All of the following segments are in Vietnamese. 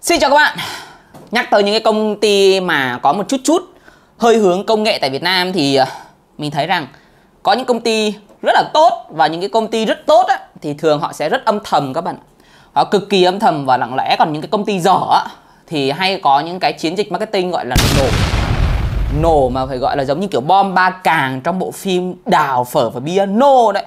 Xin chào các bạn Nhắc tới những cái công ty mà có một chút chút hơi hướng công nghệ tại Việt Nam thì ờ, mình thấy rằng có những công ty rất là tốt và những cái công ty rất tốt á, thì thường họ sẽ rất âm thầm các bạn họ cực kỳ âm thầm và lặng lẽ còn những cái công ty dở á, thì hay có những cái chiến dịch marketing gọi là nổ nổ mà phải gọi là giống như kiểu bom ba càng trong bộ phim đào phở và piano đấy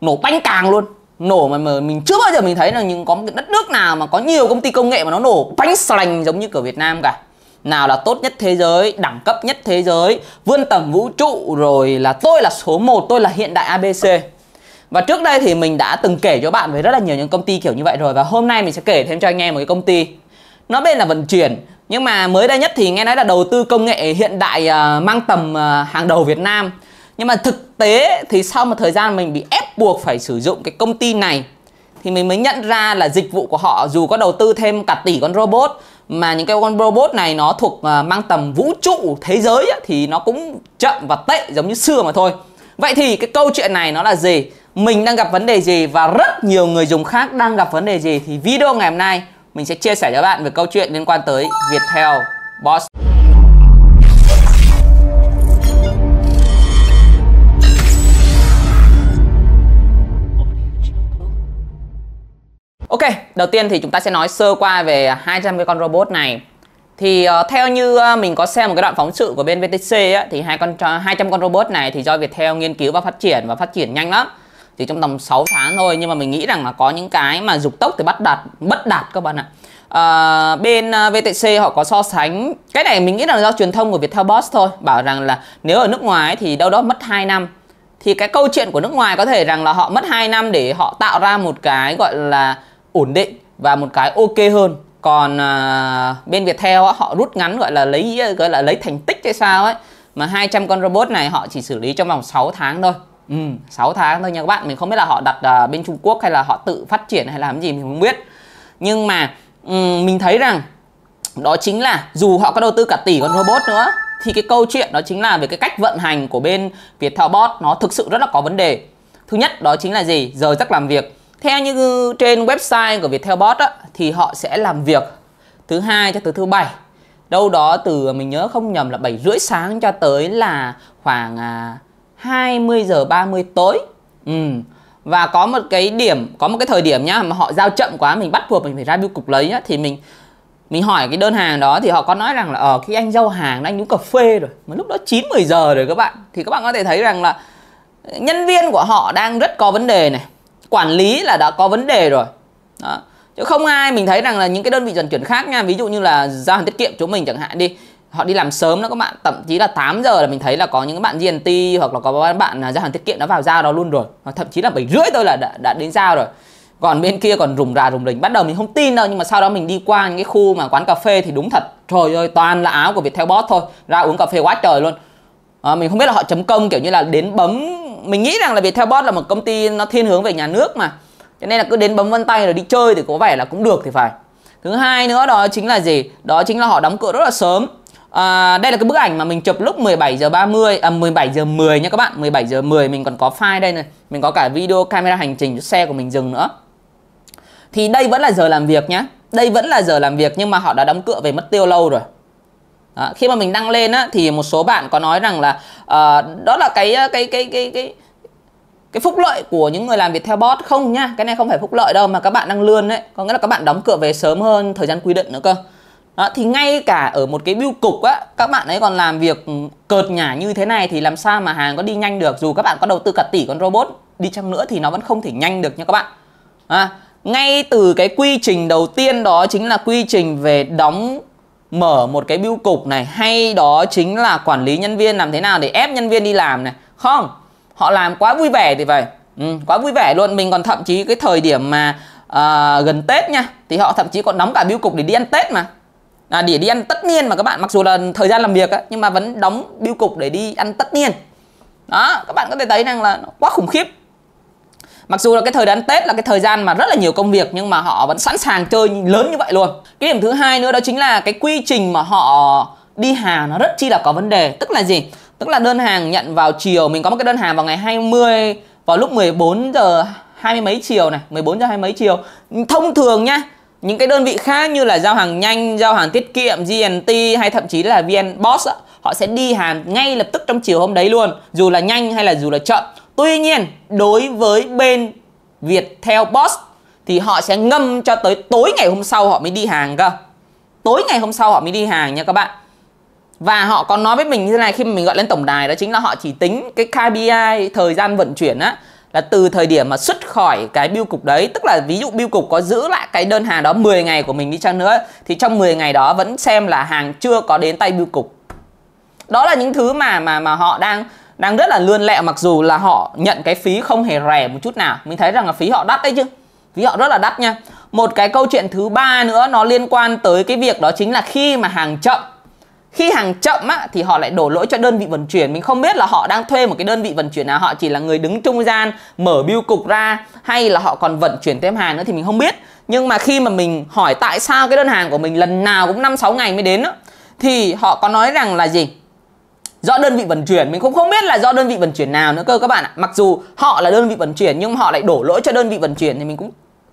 nổ bánh càng luôn nổ mà, mà mình chưa bao giờ mình thấy là những có một cái đất nước nào mà có nhiều công ty công nghệ mà nó nổ bánh sành giống như của Việt Nam cả nào là tốt nhất thế giới, đẳng cấp nhất thế giới, vươn tầm vũ trụ rồi là tôi là số 1, tôi là hiện đại ABC. Và trước đây thì mình đã từng kể cho bạn về rất là nhiều những công ty kiểu như vậy rồi và hôm nay mình sẽ kể thêm cho anh em một cái công ty. Nó bên là vận chuyển nhưng mà mới đây nhất thì nghe nói là đầu tư công nghệ hiện đại à, mang tầm à, hàng đầu Việt Nam nhưng mà thực tế thì sau một thời gian mình bị ép buộc phải sử dụng cái công ty này thì mình mới nhận ra là dịch vụ của họ dù có đầu tư thêm cả tỷ con robot mà những cái con robot này nó thuộc à, mang tầm vũ trụ thế giới ấy, thì nó cũng chậm và tệ giống như xưa mà thôi vậy thì cái câu chuyện này nó là gì mình đang gặp vấn đề gì và rất nhiều người dùng khác đang gặp vấn đề gì thì video ngày hôm nay mình sẽ chia sẻ cho bạn về câu chuyện liên quan tới Viettel Boss Ok, đầu tiên thì chúng ta sẽ nói sơ qua về 200 cái con robot này. Thì uh, theo như uh, mình có xem một cái đoạn phóng sự của bên VTC á, thì hai con uh, 200 con robot này thì do Viettel nghiên cứu và phát triển và phát triển nhanh lắm. Chỉ trong tầm 6 tháng thôi nhưng mà mình nghĩ rằng là có những cái mà dục tốc thì bắt đạt bất đạt các bạn ạ. À, bên VTC họ có so sánh cái này mình nghĩ là do truyền thông của Viettel Boss thôi bảo rằng là nếu ở nước ngoài thì đâu đó mất 2 năm thì cái câu chuyện của nước ngoài có thể rằng là họ mất 2 năm để họ tạo ra một cái gọi là ổn định và một cái ok hơn còn à, bên Viettel á, họ rút ngắn gọi là lấy gọi là lấy thành tích hay sao ấy mà 200 con robot này họ chỉ xử lý trong vòng 6 tháng thôi ừ, 6 tháng thôi nha các bạn mình không biết là họ đặt à, bên Trung Quốc hay là họ tự phát triển hay làm gì mình không biết nhưng mà um, mình thấy rằng đó chính là dù họ có đầu tư cả tỷ con robot nữa thì cái câu chuyện đó chính là về cái cách vận hành của bên Bot nó thực sự rất là có vấn đề thứ nhất đó chính là gì giờ giấc làm việc theo như trên website của Viettelbot á, thì họ sẽ làm việc thứ hai cho tới thứ bảy đâu đó từ mình nhớ không nhầm là 7 rưỡi sáng cho tới là khoảng 20 à, giờ 30 tối ừ. và có một cái điểm có một cái thời điểm nhá mà họ giao chậm quá mình bắt buộc mình phải ra biêu cục lấy á, thì mình mình hỏi cái đơn hàng đó thì họ có nói rằng là ở ờ, khi anh giao hàng đang uống cà phê rồi mà lúc đó 9 10 giờ rồi các bạn thì các bạn có thể thấy rằng là nhân viên của họ đang rất có vấn đề này quản lý là đã có vấn đề rồi đó. chứ không ai mình thấy rằng là những cái đơn vị dần chuyển khác nha ví dụ như là giao hàng tiết kiệm chúng mình chẳng hạn đi họ đi làm sớm đó các bạn thậm chí là 8 giờ là mình thấy là có những bạn GNT hoặc là có bạn giao hàng tiết kiệm nó vào giao đó luôn rồi thậm chí là bảy rưỡi thôi là đã, đã đến giao rồi còn bên kia còn rùng rà rùng rỉnh bắt đầu mình không tin đâu nhưng mà sau đó mình đi qua những cái khu mà quán cà phê thì đúng thật trời ơi toàn là áo của Viettel Boss thôi ra uống cà phê quá trời luôn à, mình không biết là họ chấm công kiểu như là đến bấm mình nghĩ rằng là Viettelbot là một công ty nó thiên hướng về nhà nước mà cho nên là cứ đến bấm vân tay rồi đi chơi thì có vẻ là cũng được thì phải thứ hai nữa đó chính là gì đó chính là họ đóng cửa rất là sớm à, đây là cái bức ảnh mà mình chụp lúc 17 giờ 30 à 17 giờ 10 nha các bạn 17 giờ 10 mình còn có file đây này mình có cả video camera hành trình cho xe của mình dừng nữa thì đây vẫn là giờ làm việc nhá đây vẫn là giờ làm việc nhưng mà họ đã đóng cửa về mất tiêu lâu rồi À, khi mà mình đăng lên á, thì một số bạn có nói rằng là à, đó là cái ờ, cái cái cái cái cái phúc lợi của những người làm việc theo bot không nhá cái này không phải phúc lợi đâu mà các bạn đăng lươn đấy có nghĩa là các bạn đóng cửa về sớm hơn thời gian quy định nữa cơ đó, thì ngay cả ở một cái biêu cục á các bạn ấy còn làm việc ừ, cợt nhả như thế này thì làm sao mà hàng có đi nhanh được dù các bạn có đầu tư cả tỷ con robot đi chăng nữa thì nó vẫn không thể nhanh được nha các bạn à, ngay từ cái quy trình đầu tiên đó chính là quy trình về đóng mở một cái biêu cục này hay đó chính là quản lý nhân viên làm thế nào để ép nhân viên đi làm này không họ làm quá vui vẻ thì vậy ừ, quá vui vẻ luôn mình còn thậm chí cái thời điểm mà à, gần tết nha thì họ thậm chí còn đóng cả biêu cục để đi ăn tết mà à, để đi ăn tất niên mà các bạn mặc dù là thời gian làm việc á, nhưng mà vẫn đóng biêu cục để đi ăn tất niên đó các bạn có thể thấy rằng là quá khủng khiếp mặc dù là cái thời gian tết là cái thời gian mà rất là nhiều công việc nhưng mà họ vẫn sẵn sàng chơi lớn như vậy luôn cái điểm thứ hai nữa đó chính là cái quy trình mà họ đi hàng nó rất chi là có vấn đề tức là gì tức là đơn hàng nhận vào chiều mình có một cái đơn hàng vào ngày 20 vào lúc 14 giờ hai mươi mấy chiều này 14 giờ hai mấy chiều thông thường nhá những cái đơn vị khác như là giao hàng nhanh giao hàng tiết kiệm GNT hay thậm chí là VN Boss họ sẽ đi hàng ngay lập tức trong chiều hôm đấy luôn dù là nhanh hay là dù là chậm Tuy nhiên đối với bên Viettel Post thì họ sẽ ngâm cho tới tối ngày hôm sau họ mới đi hàng cơ. Tối ngày hôm sau họ mới đi hàng nha các bạn. Và họ còn nói với mình như thế này khi mình gọi lên tổng đài đó chính là họ chỉ tính cái KPI thời gian vận chuyển á là từ thời điểm mà xuất khỏi cái biêu cục đấy tức là ví dụ biêu cục có giữ lại cái đơn hàng đó 10 ngày của mình đi chăng nữa thì trong 10 ngày đó vẫn xem là hàng chưa có đến tay biêu cục. Đó là những thứ mà mà mà họ đang đang rất là lươn lẹo mặc dù là họ nhận cái phí không hề rẻ một chút nào mình thấy rằng là phí họ đắt đấy chứ phí họ rất là đắt nha một cái câu chuyện thứ ba nữa nó liên quan tới cái việc đó chính là khi mà hàng chậm khi hàng chậm á, thì họ lại đổ lỗi cho đơn vị vận chuyển mình không biết là họ đang thuê một cái đơn vị vận chuyển nào họ chỉ là người đứng trung gian mở biêu cục ra hay là họ còn vận chuyển thêm hàng nữa thì mình không biết nhưng mà khi mà mình hỏi tại sao cái đơn hàng của mình lần nào cũng năm sáu ngày mới đến đó, thì họ có nói rằng là gì do đơn vị vận chuyển mình cũng không biết là do đơn vị vận chuyển nào nữa cơ các bạn ạ mặc dù họ là đơn vị vận chuyển nhưng họ lại đổ lỗi cho đơn vị vận chuyển thì mình cũng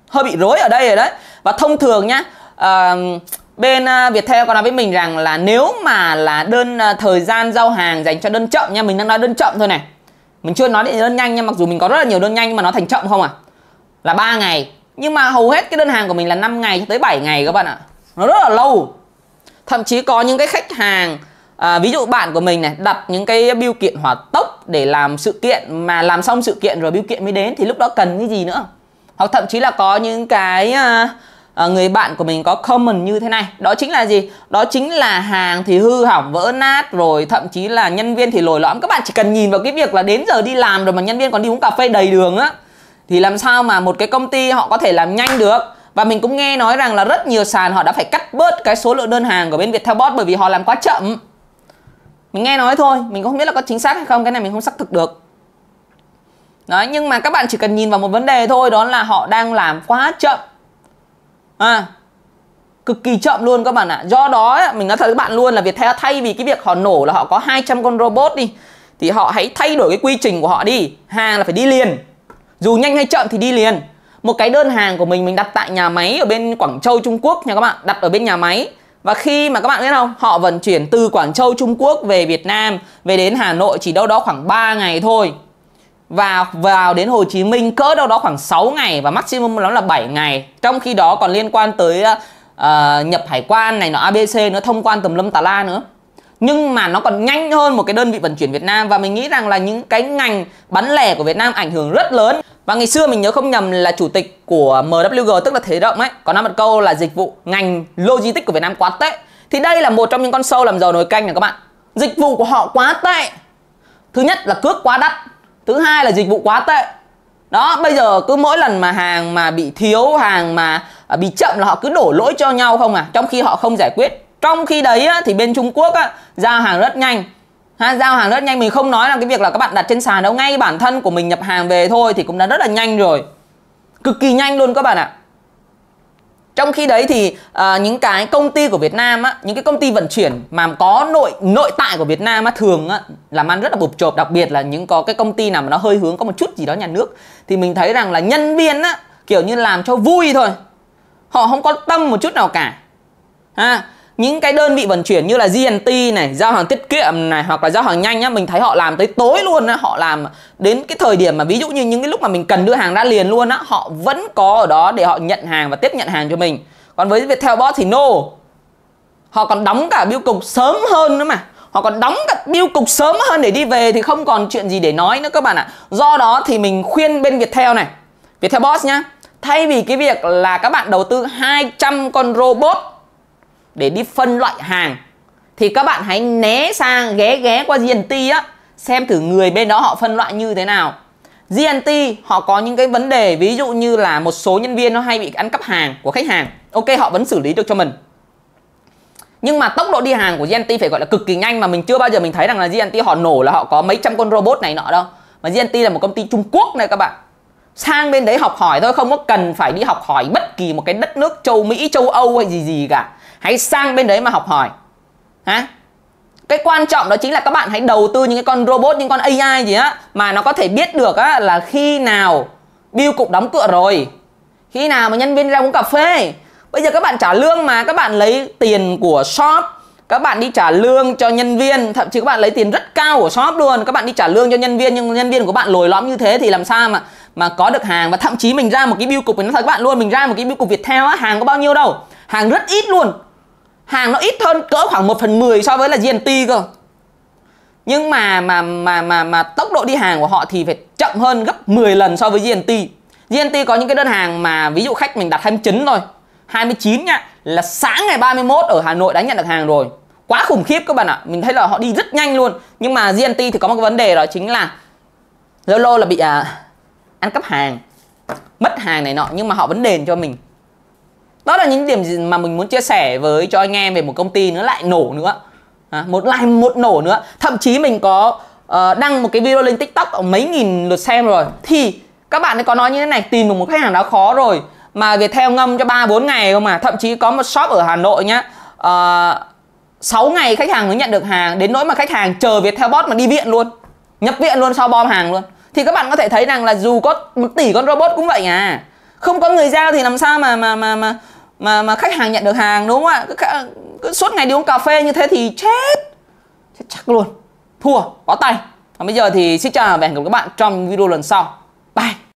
hơi bị rối ở đây rồi đấy và thông thường nhá uh, bên à, Viettel có nói với mình rằng là nếu mà là đơn à, thời gian giao hàng dành cho đơn chậm nha mình đang nói đơn chậm thôi này mình chưa nói đến đơn nhanh nha mặc dù mình có rất là nhiều đơn nhanh nhưng mà nó thành chậm không à là 3 ngày nhưng mà hầu hết cái đơn hàng của mình là 5 ngày cho tới 7 ngày các bạn ạ nó rất là lâu thậm chí có những cái khách hàng À, ví dụ bạn của mình này đặt những cái biêu kiện hỏa tốc để làm sự kiện mà làm xong sự kiện rồi biêu kiện mới đến thì lúc đó cần cái gì nữa hoặc thậm chí là có những cái à, à, người bạn của mình có comment như thế này đó chính là gì đó chính là hàng thì hư hỏng vỡ nát rồi thậm chí là nhân viên thì lồi lõm các bạn chỉ cần nhìn vào cái việc là đến giờ đi làm rồi mà nhân viên còn đi uống cà phê đầy đường á thì làm sao mà một cái công ty họ có thể làm nhanh được và mình cũng nghe nói rằng là rất nhiều sàn họ đã phải cắt bớt cái số lượng đơn hàng của bên Viettelbot bởi vì họ làm quá chậm mình nghe nói thôi mình cũng không biết là có chính xác hay không cái này mình không xác thực được Đấy, nhưng mà các bạn chỉ cần nhìn vào một vấn đề thôi đó là họ đang làm quá chậm à, cực kỳ chậm luôn các bạn ạ do đó mình nói thật với bạn luôn là việc thay vì cái việc họ nổ là họ có 200 con robot đi thì họ hãy thay đổi cái quy trình của họ đi hàng là phải đi liền dù nhanh hay chậm thì đi liền một cái đơn hàng của mình mình đặt tại nhà máy ở bên Quảng Châu Trung Quốc nha các bạn đặt ở bên nhà máy và khi mà các bạn biết không, họ vận chuyển từ Quảng Châu Trung Quốc về Việt Nam, về đến Hà Nội chỉ đâu đó khoảng 3 ngày thôi. Và vào đến Hồ Chí Minh cỡ đâu đó khoảng 6 ngày và maximum nó là 7 ngày. Trong khi đó còn liên quan tới uh, nhập hải quan này nó ABC nó thông quan tùm lâm tà la nữa. Nhưng mà nó còn nhanh hơn một cái đơn vị vận chuyển Việt Nam và mình nghĩ rằng là những cái ngành bán lẻ của Việt Nam ảnh hưởng rất lớn. Và ngày xưa mình nhớ không nhầm là chủ tịch của MWG tức là Thế động ấy có nói một câu là dịch vụ ngành logistics của Việt Nam quá tệ. Thì đây là một trong những con sâu làm giàu nồi canh này các bạn. Dịch vụ của họ quá tệ. Thứ nhất là cước quá đắt, thứ hai là dịch vụ quá tệ. Đó, bây giờ cứ mỗi lần mà hàng mà bị thiếu, hàng mà à, bị chậm là họ cứ đổ lỗi cho nhau không à, trong khi họ không giải quyết. Trong khi đấy á, thì bên Trung Quốc á, giao hàng rất nhanh, ha, giao hàng rất nhanh mình không nói là cái việc là các bạn đặt trên sàn đâu ngay bản thân của mình nhập hàng về thôi thì cũng đã rất là nhanh rồi cực kỳ nhanh luôn các bạn ạ trong khi đấy thì uh, những cái công ty của Việt Nam á, những cái công ty vận chuyển mà có nội nội tại của Việt Nam á, thường á, làm ăn rất là bụp chộp đặc biệt là những có cái công ty nào mà nó hơi hướng có một chút gì đó nhà nước thì mình thấy rằng là nhân viên á, kiểu như làm cho vui thôi họ không có tâm một chút nào cả ha những cái đơn vị vận chuyển như là GNT này, giao hàng tiết kiệm này hoặc là giao hàng nhanh nhá mình thấy họ làm tới tối luôn á, họ làm đến cái thời điểm mà ví dụ như những cái lúc mà mình cần đưa hàng ra liền luôn á, họ vẫn có ở đó để họ nhận hàng và tiếp nhận hàng cho mình. Còn với Viettel boss thì no. Họ còn đóng cả biêu cục sớm hơn nữa mà họ còn đóng cả biêu cục sớm hơn để đi về thì không còn chuyện gì để nói nữa các bạn ạ. Do đó thì mình khuyên bên Viettel này, Viettel Boss nhá, thay vì cái việc là các bạn đầu tư 200 con robot để đi phân loại hàng thì các bạn hãy né sang ghé ghé qua GNT á xem thử người bên đó họ phân loại như thế nào GNT họ có những cái vấn đề ví dụ như là một số nhân viên nó hay bị ăn cắp hàng của khách hàng ok họ vẫn xử lý được cho mình nhưng mà tốc độ đi hàng của GNT phải gọi là cực kỳ nhanh mà mình chưa bao giờ mình thấy rằng là GNT họ nổ là họ có mấy trăm con robot này nọ đâu mà GNT là một công ty Trung Quốc này các bạn sang bên đấy học hỏi thôi không có cần phải đi học hỏi bất kỳ một cái đất nước châu Mỹ châu Âu hay gì gì cả hãy sang bên đấy mà học hỏi hả cái quan trọng đó chính là các bạn hãy đầu tư những cái con robot những con AI gì á mà nó có thể biết được á là khi nào bill cục đóng cửa rồi khi nào mà nhân viên ra uống cà phê bây giờ các bạn trả lương mà các bạn lấy tiền của shop các bạn đi trả lương cho nhân viên thậm chí các bạn lấy tiền rất cao của shop luôn các bạn đi trả lương cho nhân viên nhưng nhân viên của bạn lồi lõm như thế thì làm sao mà mà có được hàng và thậm chí mình ra một cái bill cục mình nói thật các bạn luôn mình ra một cái bill cục Viettel á hàng có bao nhiêu đâu hàng rất ít luôn hàng nó ít hơn cỡ khoảng 1 phần 10 so với là GNT cơ nhưng mà mà mà mà mà tốc độ đi hàng của họ thì phải chậm hơn gấp 10 lần so với GNT GNT có những cái đơn hàng mà ví dụ khách mình đặt 29 thôi 29 nhá là sáng ngày 31 ở Hà Nội đã nhận được hàng rồi quá khủng khiếp các bạn ạ mình thấy là họ đi rất nhanh luôn nhưng mà GNT thì có một cái vấn đề đó chính là lâu lâu là bị à, ăn cắp hàng mất hàng này nọ nhưng mà họ vẫn đền cho mình đó là những điểm mà mình muốn chia sẻ với cho anh em về một công ty nó lại nổ nữa à, một lại một nổ nữa thậm chí mình có uh, đăng một cái video lên tiktok ở mấy nghìn lượt xem rồi thì các bạn ấy có nói như thế này tìm được một khách hàng đó khó rồi mà về theo ngâm cho ba bốn ngày không mà thậm chí có một shop ở hà nội nhá ờ, uh, 6 ngày khách hàng mới nhận được hàng đến nỗi mà khách hàng chờ việc theo bot mà đi viện luôn nhập viện luôn sau bom hàng luôn thì các bạn có thể thấy rằng là dù có một tỷ con robot cũng vậy à không có người giao thì làm sao mà mà mà mà mà mà khách hàng nhận được hàng đúng không ạ cứ, cứ suốt ngày đi uống cà phê như thế thì chết chết chắc luôn thua bó tay và bây giờ thì xin chào và hẹn gặp các bạn trong video lần sau bye